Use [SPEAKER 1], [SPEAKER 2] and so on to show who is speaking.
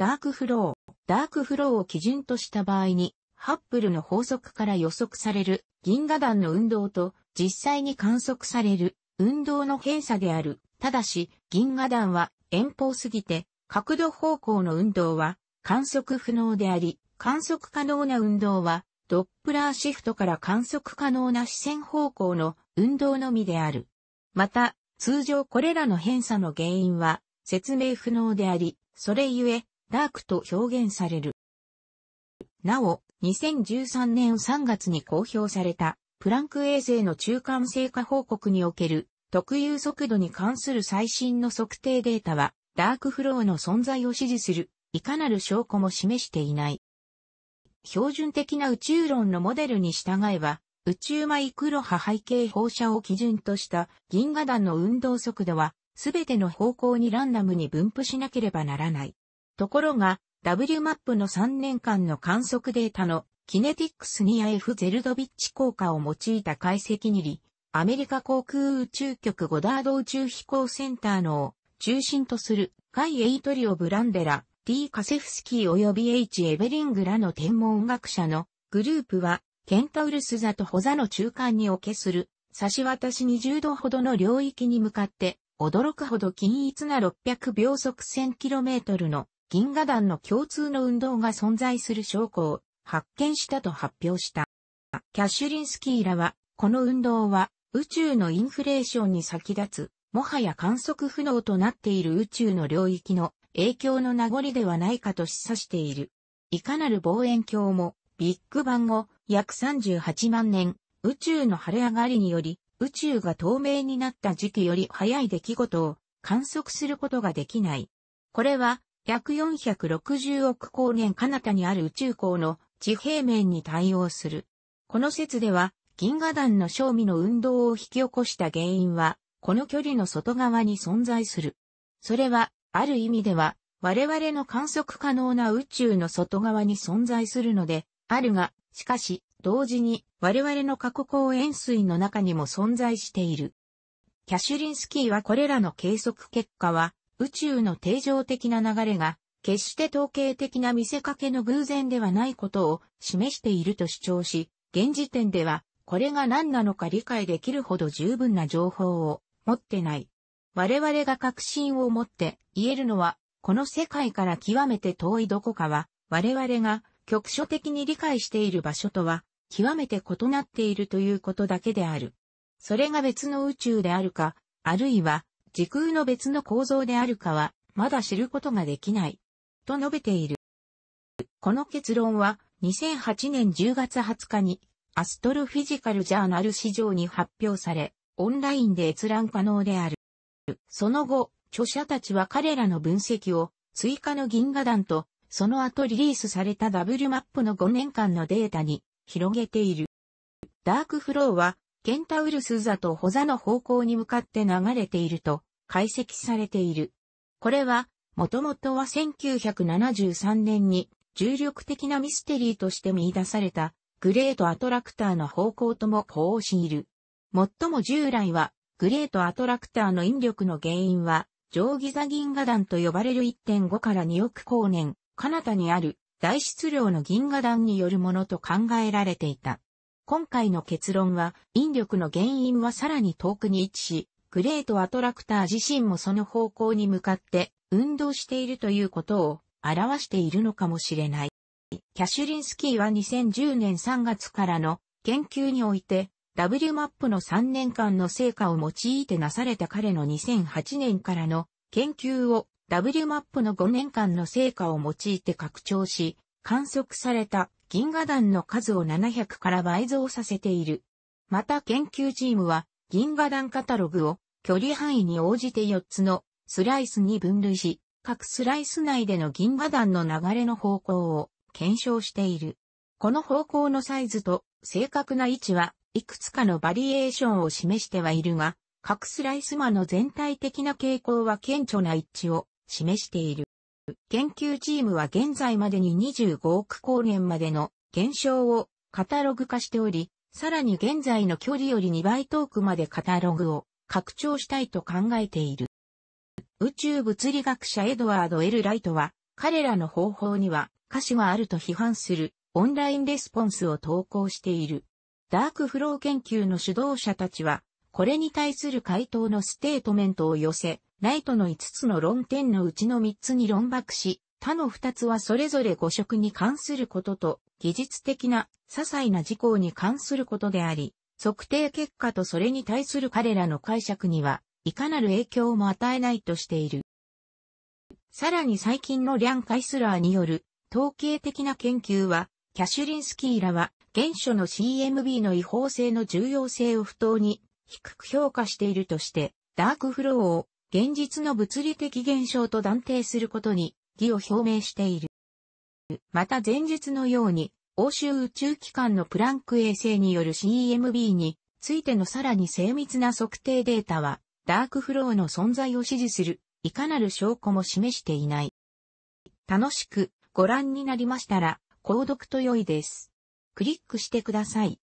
[SPEAKER 1] ダークフロー。ダークフローを基準とした場合に、ハッブルの法則から予測される銀河団の運動と実際に観測される運動の偏差である。ただし、銀河団は遠方すぎて角度方向の運動は観測不能であり、観測可能な運動はドップラーシフトから観測可能な視線方向の運動のみである。また、通常これらの偏差の原因は説明不能であり、それゆえダークと表現される。なお、2013年3月に公表された、プランク衛星の中間成果報告における、特有速度に関する最新の測定データは、ダークフローの存在を支持する、いかなる証拠も示していない。標準的な宇宙論のモデルに従えば、宇宙マイクロ波背景放射を基準とした銀河団の運動速度は、すべての方向にランダムに分布しなければならない。ところが、W マップの3年間の観測データのキネティックスニア F ゼルドビッチ効果を用いた解析にり、アメリカ航空宇宙局ゴダード宇宙飛行センターのを中心とするカイ・エイトリオ・ブランデラ、D・ カセフスキー及び H・ エベリングらの天文学者のグループは、ケンタウルス座とホザの中間におけする差し渡し20度ほどの領域に向かって、驚くほど均一な600秒速 1000km の銀河団の共通の運動が存在する証拠を発見したと発表した。キャシュリンスキーらは、この運動は宇宙のインフレーションに先立つ、もはや観測不能となっている宇宙の領域の影響の名残ではないかと示唆している。いかなる望遠鏡も、ビッグバン後、約38万年、宇宙の晴れ上がりにより、宇宙が透明になった時期より早い出来事を観測することができない。これは約460億光年彼方にある宇宙港の地平面に対応する。この説では、銀河団の正味の運動を引き起こした原因は、この距離の外側に存在する。それは、ある意味では、我々の観測可能な宇宙の外側に存在するので、あるが、しかし、同時に、我々の過去公円水の中にも存在している。キャシュリンスキーはこれらの計測結果は、宇宙の定常的な流れが、決して統計的な見せかけの偶然ではないことを示していると主張し、現時点では、これが何なのか理解できるほど十分な情報を持ってない。我々が確信を持って言えるのは、この世界から極めて遠いどこかは、我々が局所的に理解している場所とは、極めて異なっているということだけである。それが別の宇宙であるか、あるいは時空の別の構造であるかは、まだ知ることができない。と述べている。この結論は、2008年10月20日に、アストロフィジカルジャーナル市場に発表され、オンラインで閲覧可能である。その後、著者たちは彼らの分析を、追加の銀河団と、その後リリースされたダブルマップの5年間のデータに広げている。ダークフローはケンタウルス座とホザの方向に向かって流れていると解析されている。これは、もともとは1973年に重力的なミステリーとして見出されたグレートアトラクターの方向とも呼応している。最も従来はグレートアトラクターの引力の原因は定規座銀河団と呼ばれる1.5から2億光年、彼方にある大質量の銀河団によるものと考えられていた。今回の結論は、引力の原因はさらに遠くに位置し、グレートアトラクター自身もその方向に向かって運動しているということを表しているのかもしれない。キャシュリンスキーは2010年3月からの研究において W マップの3年間の成果を用いてなされた彼の2008年からの研究を W マップの5年間の成果を用いて拡張し観測された銀河団の数を700から倍増させている。また研究チームは、銀河団カタログを距離範囲に応じて4つのスライスに分類し、各スライス内での銀河団の流れの方向を検証している。この方向のサイズと正確な位置はいくつかのバリエーションを示してはいるが、各スライス間の全体的な傾向は顕著な一致を示している。研究チームは現在までに25億光年までの減少をカタログ化しており、さらに現在の距離より2倍遠くまでカタログを拡張したいと考えている。宇宙物理学者エドワード・エル・ライトは、彼らの方法には歌詞があると批判するオンラインレスポンスを投稿している。ダークフロー研究の主導者たちは、これに対する回答のステートメントを寄せ、ライトの5つの論点のうちの3つに論爆し、他の2つはそれぞれ誤植に関することと、技術的な些細な事項に関することであり、測定結果とそれに対する彼らの解釈には、いかなる影響も与えないとしている。さらに最近のリャン・カイスラーによる統計的な研究は、キャシュリンスキーらは、原初の CMB の違法性の重要性を不当に低く評価しているとして、ダークフローを現実の物理的現象と断定することに義を表明している。また前述のように、欧州宇宙機関のプランク衛星による CEMB についてのさらに精密な測定データは、ダークフローの存在を支持する、いかなる証拠も示していない。楽しくご覧になりましたら、購読と良いです。クリックしてください。